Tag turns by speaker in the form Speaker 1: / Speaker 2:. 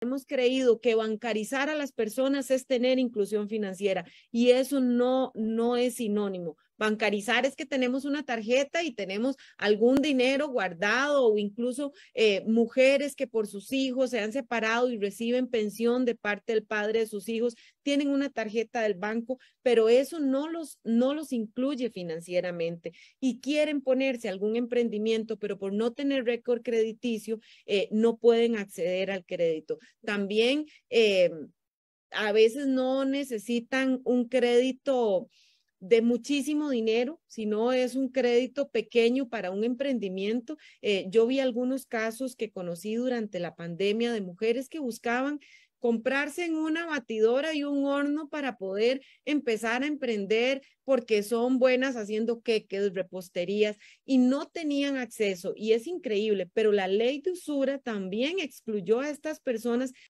Speaker 1: hemos creído que bancarizar a las personas es tener inclusión financiera y eso no, no es sinónimo. Bancarizar es que tenemos una tarjeta y tenemos algún dinero guardado o incluso eh, mujeres que por sus hijos se han separado y reciben pensión de parte del padre de sus hijos, tienen una tarjeta del banco, pero eso no los, no los incluye financieramente y quieren ponerse algún emprendimiento, pero por no tener récord crediticio, eh, no pueden acceder al crédito. También eh, a veces no necesitan un crédito de muchísimo dinero, si no es un crédito pequeño para un emprendimiento. Eh, yo vi algunos casos que conocí durante la pandemia de mujeres que buscaban comprarse en una batidora y un horno para poder empezar a emprender porque son buenas haciendo queques, reposterías y no tenían acceso y es increíble, pero la ley de usura también excluyó a estas personas